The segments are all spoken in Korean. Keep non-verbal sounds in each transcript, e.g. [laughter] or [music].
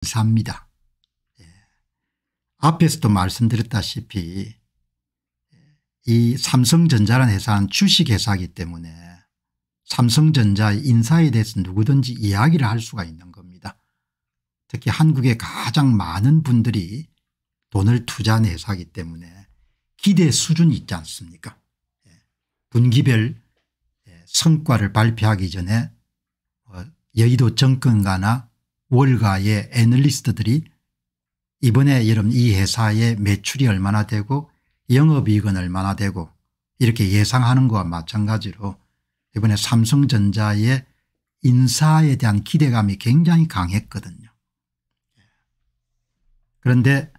감사합니다. 예. 앞에서도 말씀드렸다시피 이 삼성전자라는 회사는 주식회사이기 때문에 삼성전자의 인사에 대해서 누구든지 이야기를 할 수가 있는 겁니다. 특히 한국에 가장 많은 분들이 돈을 투자한 회사이기 때문에 기대 수준이 있지 않습니까 예. 분기별 예, 성과를 발표하기 전에 어, 여의도 정권가나 월가의 애널리스트들이 이번에 여름 이 회사의 매출이 얼마나 되고 영업이익은 얼마나 되고 이렇게 예상하는 것과 마찬가지로 이번에 삼성전자의 인사에 대한 기대감이 굉장히 강했거든요. 그런데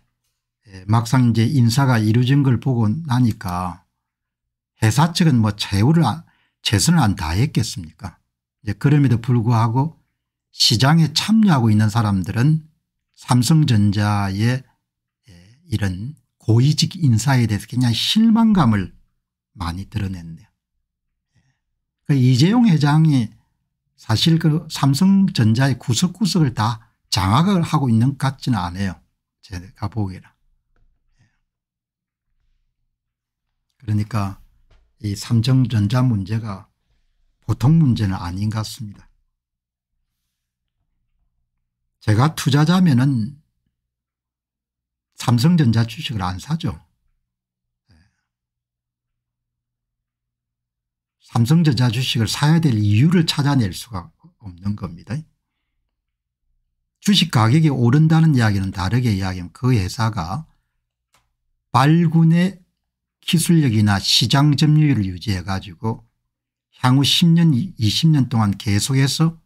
예, 막상 이제 인사가 이루어진 걸 보고 나니까 회사 측은 뭐 최후를 최선을 안 다했겠습니까. 그럼에도 불구하고 시장에 참여하고 있는 사람들은 삼성전자의 예, 이런 고위직 인사에 대해서 그냥 실망감을 많이 드러냈네요. 예. 그러니까 이재용 회장이 사실 그 삼성전자의 구석구석을 다 장악을 하고 있는 것 같지는 않아요. 제가 보기에는. 예. 그러니까 이 삼성전자 문제가 보통 문제는 아닌 것 같습니다. 제가 투자자면은 삼성전자 주식을 안 사죠. 예. 삼성전자 주식을 사야 될 이유를 찾아낼 수가 없는 겁니다. 주식 가격이 오른다는 이야기는 다르게 이야기하면 그 회사가 발군의 기술력이나 시장 점유율을 유지해 가지고 향후 10년 20년 동안 계속해서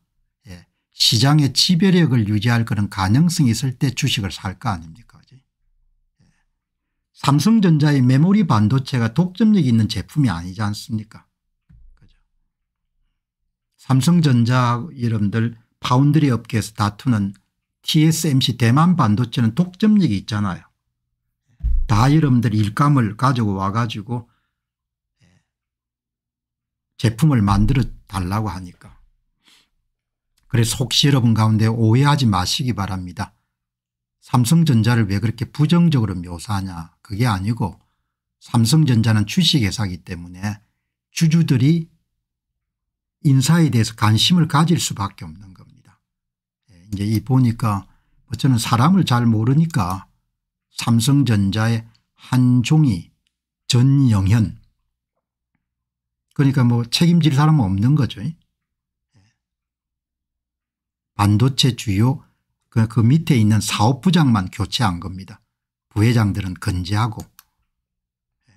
시장의 지배력을 유지할 그런 가능성이 있을 때 주식을 살 거 아닙니까 예. 삼성전자의 메모리 반도체가 독점력이 있는 제품이 아니지 않습니까 그죠. 삼성전자 여러분들 파운드리 업계에서 다투는 TSMC 대만 반도체는 독점력이 있잖아요. 다 여러분들 일감을 가지고 와가지고 예, 제품을 만들어 달라고 하니까 그래서 혹시 여러분 가운데 오해하지 마시기 바랍니다. 삼성전자를 왜 그렇게 부정적으로 묘사하냐 그게 아니고 삼성전자는 주식회사이기 때문에 주주들이 인사에 대해서 관심을 가질 수밖에 없는 겁니다. 예, 이제 이 보니까 뭐 저는 사람을 잘 모르니까 삼성전자의 한종이 전영현 그러니까 뭐 책임질 사람은 없는 거죠. 반도체 주요 그, 그 밑에 있는 사업부장만 교체한 겁니다. 부회장들은 건재하고 예.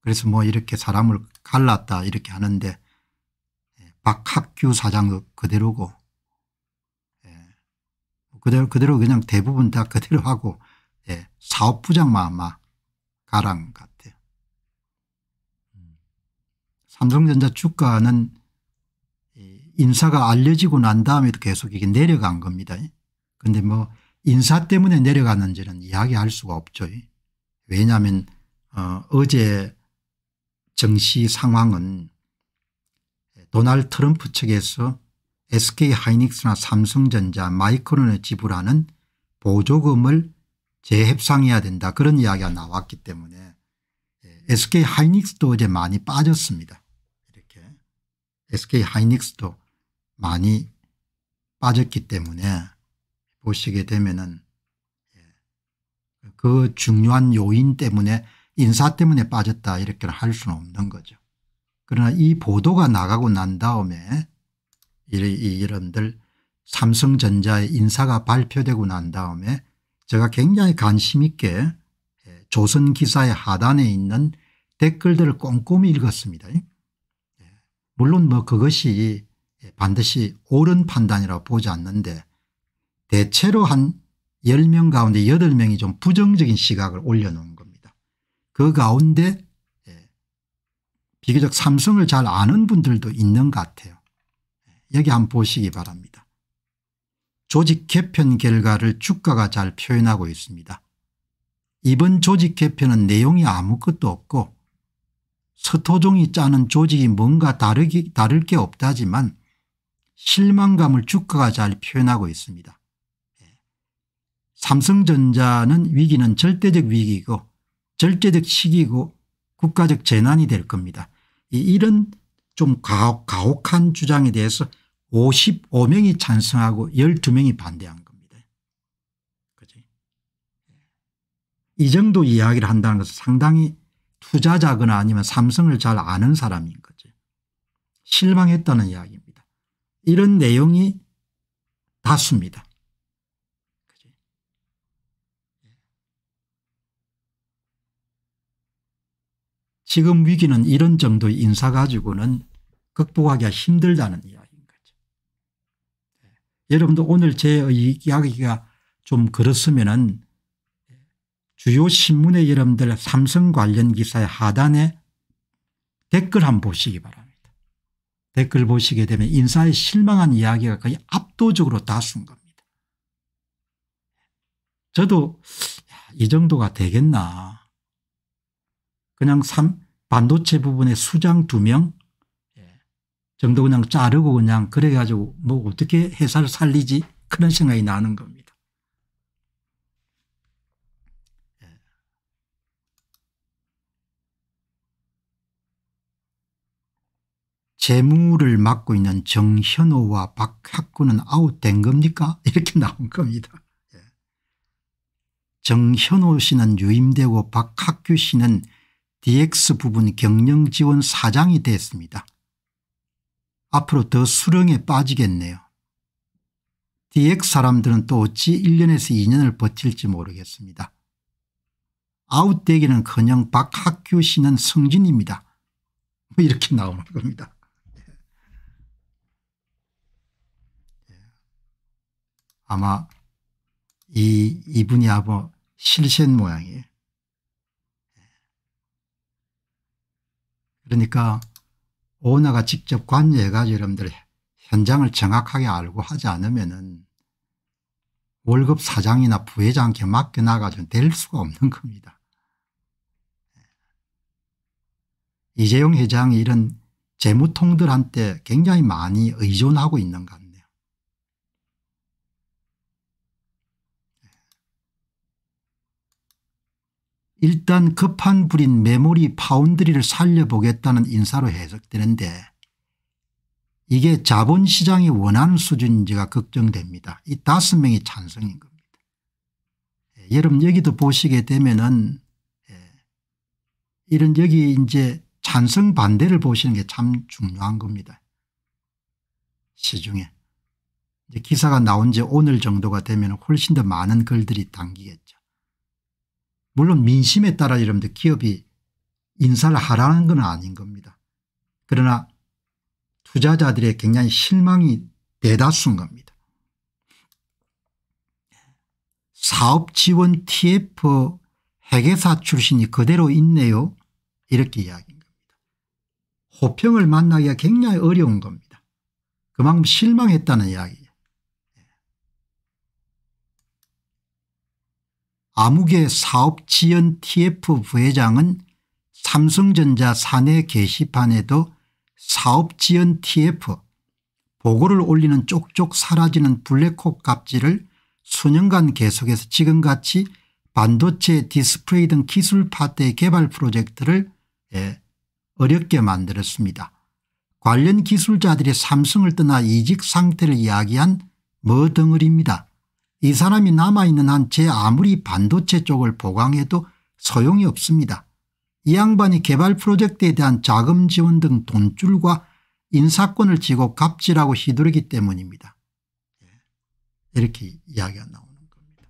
그래서 뭐 이렇게 사람을 갈랐다 이렇게 하는데 예, 박학규 사장도 그대로고 예. 그대로 그대로 그냥 대부분 다 그대로 하고 사업부장만 아마 가랑 같아요. 음. 삼성전자 주가는 인사가 알려지고 난 다음에도 계속 이게 내려간 겁니다. 그런데 뭐 인사 때문에 내려갔는지는 이야기할 수가 없죠. 왜냐하면 어, 제 정시 상황은 도널 트럼프 측에서 SK 하이닉스나 삼성전자 마이크론에 지불하는 보조금을 재협상해야 된다 그런 이야기가 나왔기 때문에 SK 예, 하이닉스도 어제 많이 빠졌습니다. 이렇게 SK 하이닉스도 많이 빠졌기 때문에 보시게 되면은 예, 그 중요한 요인 때문에 인사 때문에 빠졌다 이렇게 할 수는 없는 거죠. 그러나 이 보도가 나가고 난 다음에 이런들 삼성전자의 인사가 발표되고 난 다음에 제가 굉장히 관심 있게 예, 조선 기사의 하단에 있는 댓글들을 꼼꼼히 읽었습니다. 예, 물론 뭐 그것이 예, 반드시 옳은 판단이라고 보지 않는데 대체로 한 10명 가운데 8명이 좀 부정적인 시각을 올려놓은 겁니다. 그 가운데 예, 비교적 삼성을 잘 아는 분들도 있는 것 같아요. 예, 여기 한번 보시기 바랍니다. 조직 개편 결과를 주가가 잘 표현하고 있습니다. 이번 조직 개편은 내용이 아무것도 없고 서토종이 짜는 조직이 뭔가 다르기, 다를 게 없다지만 실망감을 주가가 잘 표현하고 있습니다. 예. 삼성전자는 위기는 절대적 위기고 절대적 시기고 국가적 재난이 될 겁니다. 이런 좀 가혹, 한 주장에 대해서 55명이 찬성하고 12명이 반대한 겁니다. 그치? 예. 이 정도 이야기를 한다는 것은 상당히 투자자거나 아니면 삼성을 잘 아는 사람인 거죠. 실망했다는 이야기입니다. 이런 내용이 다습니다 지금 위기는 이런 정도 인사 가지고는 극복하기가 힘들다는 이야기인 거죠. 예. 여러분도 오늘 제 이야기가 좀 그렇으면은 주요 신문의 여러분들 삼성 관련 기사의 하단에 댓글 한번 보시기 바랍니다. 댓글 보시게 되면 인사에 실망한 이야기가 거의 압도적으로 다 쓴 겁니다. 저도 이 정도가 되겠나 그냥 3, 반도체 부분에 수장 2명 예. 정도 그냥 자르고 그냥 그래가지고 뭐 어떻게 회사를 살리지 그런 생각이 나는 겁니다. 재물을 맡고 있는 정현호와 박학구는 아웃된 겁니까? [laughs] 이렇게 나온 겁니다. 예. 정현호 씨는 유임되고 박학규 씨는 DX 부분 경영지원 사장이 됐습니다. 앞으로 더 수렁에 빠지겠네요. DX 사람들은 또 어찌 1년에서 2년을 버틸지 모르겠습니다. 아웃되기는커녕 박학규 씨는 성진입니다. 뭐 이렇게 나오는 겁니다. 아마 이, 이분이 아마 실신 모양이에요. 그러니까 오너가 직접 관여해가지고 여러분들 현장을 정확하게 알고 하지 않으면은 월급 사장이나 부회장께 맡겨나가지고 될 수가 없는 겁니다. 이재용 회장이 이런 재무통들한테 굉장히 많이 의존하고 있는 것 같아요. 일단 급한 불인 메모리 파운드리를 살려보겠다는 인사로 해석되는데 이게 자본시장이 원하는 수준인지가 걱정됩니다. 이 다섯 명이 찬성인 겁니다. 예, 여러분 여기도 보시게 되면은 예, 이런 여기 이제 찬성 반대를 보시는 게 참 중요한 겁니다. 시중에. 기사가 나온 지 오늘 정도가 되면 훨씬 더 많은 글들이 담기겠죠. 물론 민심에 따라 여러분들 기업이 인사를 하라는 건 아닌 겁니다. 그러나 투자자들의 굉장히 실망이 대다수인 겁니다. 사업지원 TF 회계사 출신이 그대로 있네요 이렇게 이야기인 겁니다. 호평을 만나기가 굉장히 어려운 겁니다. 그만큼 실망했다는 이야기 아무의 사업지연 tf 부회장은 삼성전자 사내 게시판에도 사업지연 tf 보고를 올리는 쪽쪽 사라지는 블랙콕 갑질을 수년간 계속해서 지금같이 반도체 디스플레이 등 기술 파트의 개발 프로젝트를 예, 어렵게 만들었습니다. 관련 기술자들이 삼성을 떠나 이직 상태를 이야기한 머덩어리입니다. 뭐이 사람이 남아있는 한 제 아무리 반도체 쪽을 보강해도 소용이 없습니다. 이 양반이 개발 프로젝트에 대한 자금 지원 등 돈줄과 인사권을 쥐고 갑질하고 휘두르기 때문입니다. 예. 이렇게 이야기가 나오는 겁니다.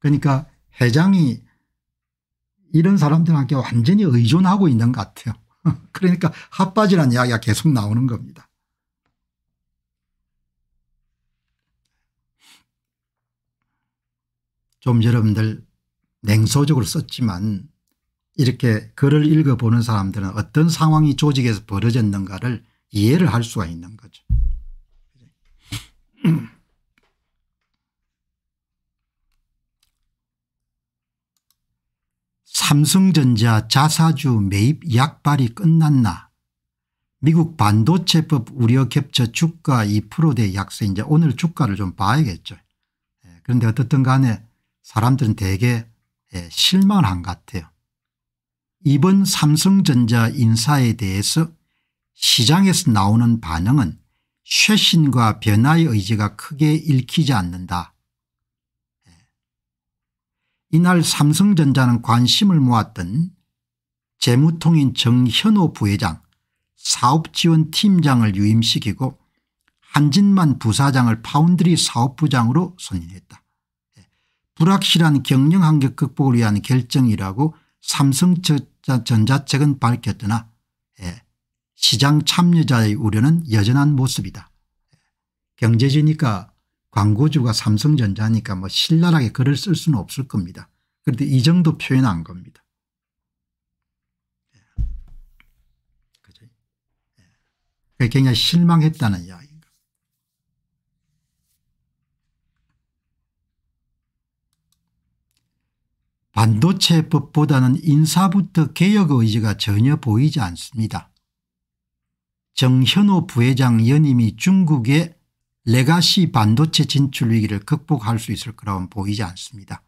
그러니까 회장이 이런 사람들한테 완전히 의존하고 있는 것 같아요. [laughs] 그러니까 핫바지란 이야기가 계속 나오는 겁니다. 좀 여러분들 냉소적으로 썼지만 이렇게 글을 읽어보는 사람들은 어떤 상황이 조직에서 벌어졌는가를 이해를 할 수가 있는 거죠. [clears throat] 삼성전자 자사주 매입 약발이 끝났나 미국 반도체법 우려 겹쳐 주가 2%대 약세 이제 오늘 주가를 좀 봐야겠죠. 예, 그런데 어떻든 간에 사람들은 대개 예, 실망한 것 같아요. 이번 삼성전자 인사에 대해서 시장에서 나오는 반응은 쇄신과 변화의 의지가 크게 읽히지 않는다. 예. 이날 삼성전자는 관심을 모았던 재무통인 정현호 부회장 사업지원팀장을 유임시키고 한진만 부사장을 파운드리 사업부장으로 선임했다. 불확실한 경영 환경 극복을 위한 결정이라고 삼성전자 측은 밝혔으나 예, 시장 참여자의 우려는 여전한 모습이다. 예, 경제지니까 광고주가 삼성전자니까 뭐 신랄하게 글을 쓸 수는 없을 겁니다. 그런데 이 정도 표현한 겁니다. 예. 굉장히 실망했다는 이야기. 반도체법보다는 인사부터 개혁의 의지가 전혀 보이지 않습니다. 정현호 부회장 연임이 중국의 레가시 반도체 진출 위기를 극복할 수 있을 거라고는 보이지 않습니다.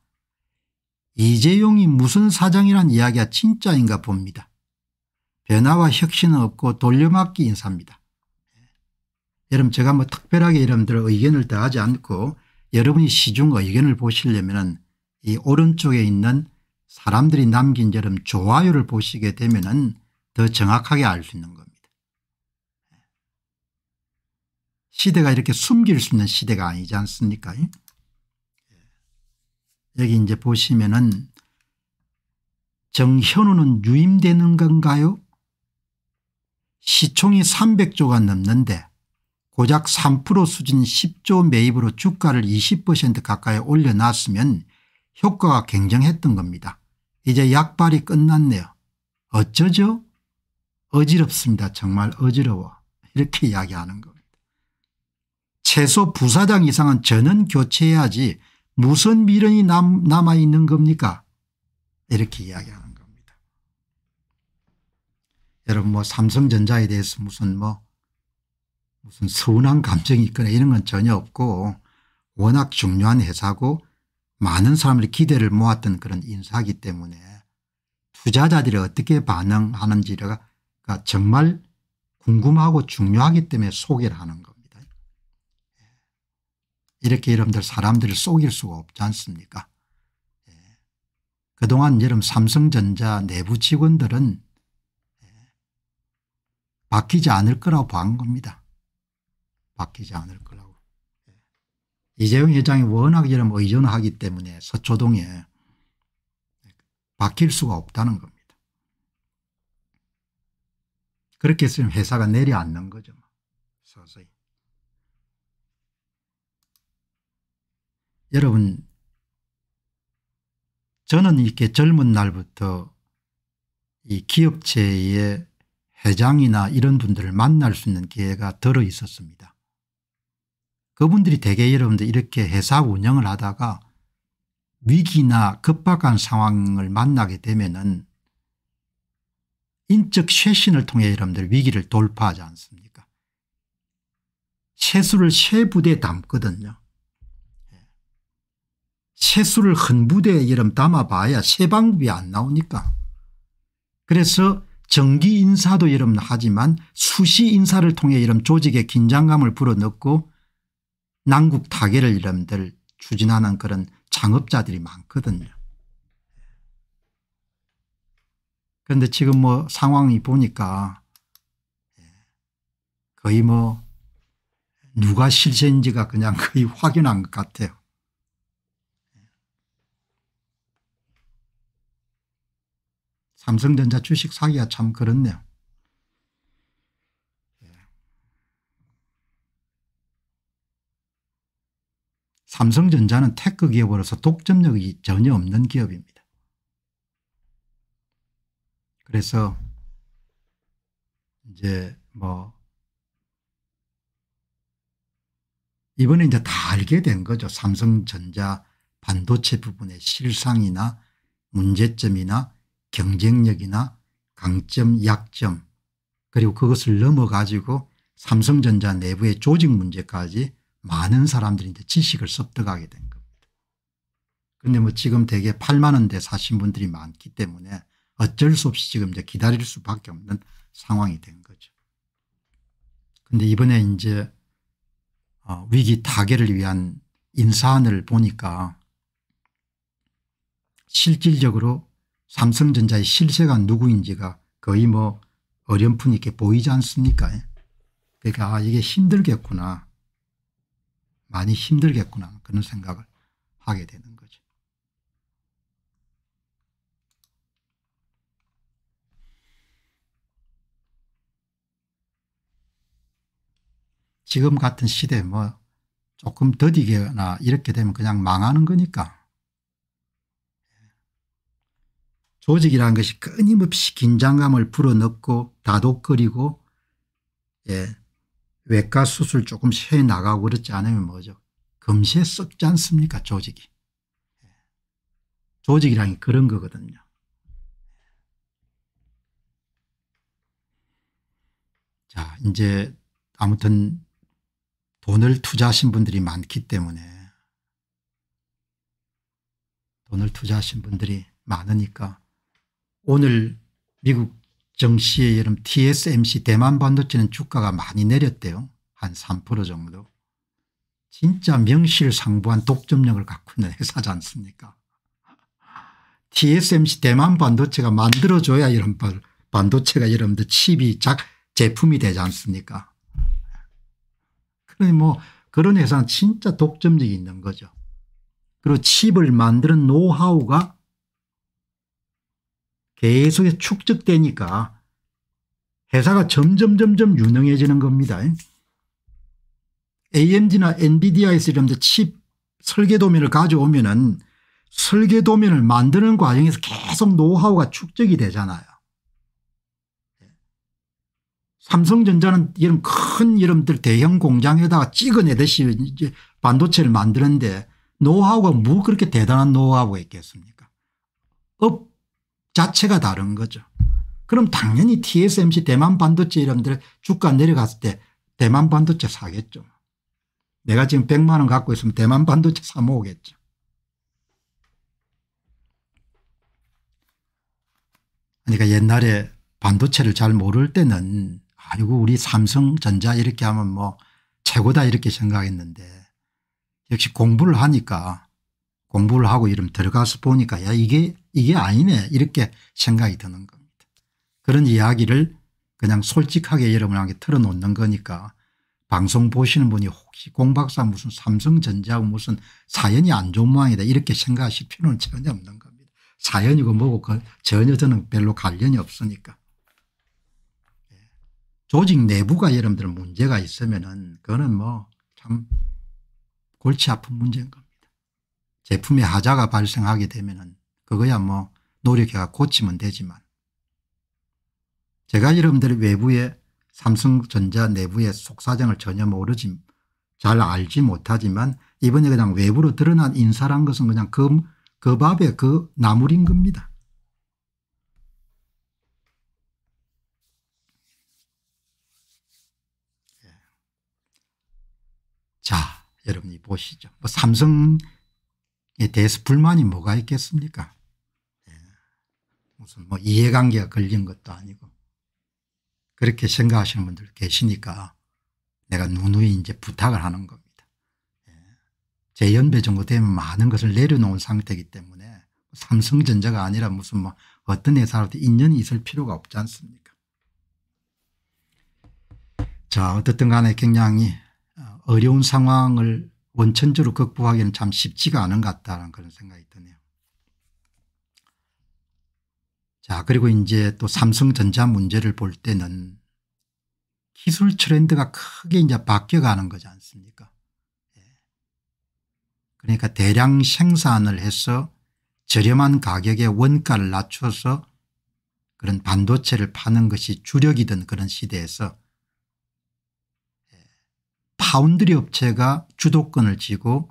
이재용이 무슨 사장이란 이야기가 진짜인가 봅니다. 변화와 혁신은 없고 돌려막기 인사입니다. 예. 여러분 제가 뭐 특별하게 여러분들 의견을 더하지 않고 여러분이 시중 의견을 보시려면 이 오른쪽에 있는 사람들이 남긴 여름 좋아요를 보시게 되면 은더 정확하게 알 수 있는 겁니다. 시대가 이렇게 숨길 수 있는 시대가 아니지 않습니까 예. 여기 이제 보시면 은 정현우는 유임되는 건가요 시총이 300조가 넘는데 고작 3% 수준 10조 매입으로 주가를 20% 가까이 올려놨으면 효과가 굉장했던 겁니다. 이제 약발이 끝났네요. 어쩌죠? 어지럽습니다. 정말 어지러워. 이렇게 이야기하는 겁니다. 최소 부사장 이상은 전원 교체해야지 무슨 미련이 남, 아있는 겁니까? 이렇게 이야기하는 겁니다. 여러분 뭐 삼성전자에 대해서 무슨 뭐 무슨 서운한 감정이 있거나 이런 건 전혀 없고 워낙 중요한 회사고 많은 사람들이 기대를 모았던 그런 인사기 때문에 투자자들이 어떻게 반응하는지가 정말 궁금하고 중요하기 때문에 소개를 하는 겁니다. 예. 이렇게 여러분들 사람들을 속일 수가 없지 않습니까 예. 그동안 여러분 삼성전자 내부 직원들은 예, 바뀌지 않을 거라고 보한 겁니다. 바뀌지 않을 거라고. 이재용 회장이 워낙 이런 의존 하기 때문에 서초동에 그 바뀔 수가 없다는 겁니다. 그렇게 했으면 회사가 내려앉는 거죠. 뭐. 서서히. 여러분 저는 이렇게 젊은 날부터 이 기업체의 회장이나 이런 분들을 만날 수 있는 기회가 들어 있었습니다. 그분들이 대개 여러분들 이렇게 회사 운영을 하다가 위기나 급박한 상황을 만나게 되면은 인적 쇄신을 통해 여러분들 위기를 돌파하지 않습니까? 세수를 세 부대에 담거든요. 세수를 한 부대에 여러분 담아봐야 세 방법이 안 나오니까. 그래서 정기 인사도 여러분 하지만 수시 인사를 통해 여러분 조직의 긴장감을 불어넣고 난국 타개를 이름들 추진하는 그런 창업자들이 많거든요. 그런데 지금 뭐 상황이 보니까 예, 거의 뭐 누가 실세인지가 그냥 [laughs] 거의 확인한것 같아요. 삼성전자 주식 사기가 참 그렇네요. 삼성전자는 테크 기업으로서 독점력이 전혀 없는 기업입니다. 그래서 이제 뭐 이번에 이제 다 알게 된 거죠. 삼성전자 반도체 부분의 실상이나 문제점이나 경쟁력이나 강점 약점 그리고 그것을 넘어가지고 삼성전자 내부의 조직 문제까지 많은 사람들이 이제 지식을 습득하게 된 겁니다. 그런데 뭐 지금 대개 8만 원대 사신 분들이 많기 때문에 어쩔 수 없이 지금 이제 기다릴 수밖에 없는 상황이 된 거죠. 그런데 이번에 이제 어, 위기 타개를 위한 인사안을 보니까 실질적으로 삼성전자의 실세가 누구인지가 거의 뭐 어렴풋 이렇게 보이지 않습니까? 예? 그러니까 아 이게 힘들겠구나. 많이 힘들겠구나 그런 생각을 하게 되는 거죠. 지금 같은 시대 뭐 조금 더디거나 이렇게 되면 그냥 망하는 거니까 조직이라는 것이 끊임없이 긴장감을 불어넣고 다독거리고 예, 외과 수술 조금씩 해 나가고 그렇지 않으면 뭐죠. 금세 썩지 않습니까 조직이. 조직이란 게 그런 거거든요. 자 이제 아무튼 돈을 투자하신 분들이 많기 때문에 돈을 투자하신 분들이 많으니까 오늘 미국 정시의 여름 TSMC 대만 반도체는 주가가 많이 내렸대요. 한 3% 정도. 진짜 명실상부한 독점력을 갖고 있는 회사지 않습니까 TSMC 대만 반도체가 만들어줘야 이런 반도체가 여러분들 칩이 작 제품이 되지 않습니까 그러니 뭐 그런 회사는 진짜 독점력이 있는 거죠. 그리고 칩을 만드는 노하우가 계속해서 축적되니까 회사가 점점점점 유능해지는 겁니다. AMD나 n v i d 에서 이런 칩 설계 도면을 가져오면 은 설계 도면을 만드는 과정에서 계속 노하우가 축적이 되잖아요. 삼성전자는 이런 큰 이름들 대형 공장에다가 찍어내듯이 이제 반도체를 만드는데 노하우가 뭐 그렇게 대단한 노하우가 있겠습니까 업 자체가 다른 거죠. 그럼 당연히 TSMC 대만 반도체 이런데 주가 내려갔을 때 대만 반도체 사겠죠. 내가 지금 100만 원 갖고 있으면 대만 반도체 사 모으겠죠. 그러니까 옛날에 반도체를 잘 모를 때는 아이고 우리 삼성전자 이렇게 하면 뭐 최고다 이렇게 생각했는데 역시 공부를 하니까 공부를 하고 이름 들어가서 보니까 야 이게 이게 아니네 이렇게 생각이 드는 겁니다. 그런 이야기를 그냥 솔직하게 여러분에게 털어놓는 거니까 방송 보시는 분이 혹시 공박사 무슨 삼성전자하고 무슨 사연이 안 좋은 모양이다 이렇게 생각하실 필요는 전혀 없는 겁니다. 사연이고 뭐고 그 전혀 저는 별로 관련이 없으니까. 예. 조직 내부가 여러분들 문제가 있으면 은 그거는 뭐 참 골치 아픈 문제인 겁니다. 제품에 하자가 발생하게 되면 은 그거야 뭐 노력해가 고치면 되지만 제가 여러분들 외부에 삼성전자 내부의 속사정을 전혀 모르지 잘 알지 못하지만 이번에 그냥 외부로 드러난 인사란 것은 그냥 그, 그밥에그 나물인 겁니다. 예. 자 여러분이 보시죠. 뭐 삼성에 대해서 불만이 뭐가 있겠습니까 무슨 뭐 이해관계가 걸린 것도 아니고 그렇게 생각하시는 분들 계시니까 내가 누누이 이제 부탁을 하는 겁니다. 예. 제 연배 정도 되면 많은 것을 내려놓은 상태이기 때문에 삼성전자가 아니라 무슨 뭐 어떤 회사라도 인연이 있을 필요가 없지 않습니까 자 어떻든 간에 굉장히 어, 어려운 상황을 원천적으로 극복하기는 참 쉽지가 않은 것 같다는 그런 생각이 드네요. 자 그리고 이제 또 삼성전자 문제를 볼 때는 기술 트렌드가 크게 이제 바뀌어가는 거지 않습니까 예. 그러니까 대량 생산을 해서 저렴한 가격에 원가를 낮춰서 그런 반도체를 파는 것이 주력이던 그런 시대에서 예, 파운드리 업체가 주도권을 쥐고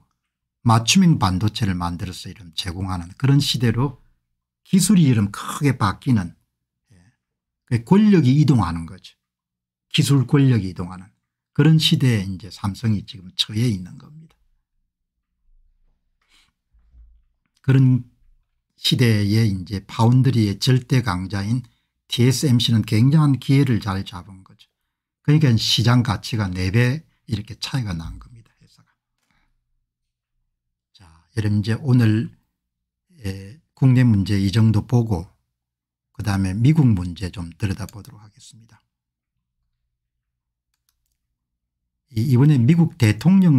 맞춤형 반도체를 만들어서 이런 제공하는 그런 시대로 기술이 이름 크게 바뀌는 예, 권력이 이동하는 거죠. 기술 권력이 이동하는 그런 시대에 이제 삼성이 지금 처해 있는 겁니다. 그런 시대에 이제 파운드리의 절대 강자인 TSMC는 굉장한 기회를 잘 잡은 거죠. 그러니까 시장 가치가 4배 이렇게 차이가 난 겁니다. 회사가. 자, 여러분 이제 오늘 에, 예, 국내 문제 이 정도 보고 그다음에 미국 문제 좀 들여다보도록 하겠습니다. 이번에 미국 대통령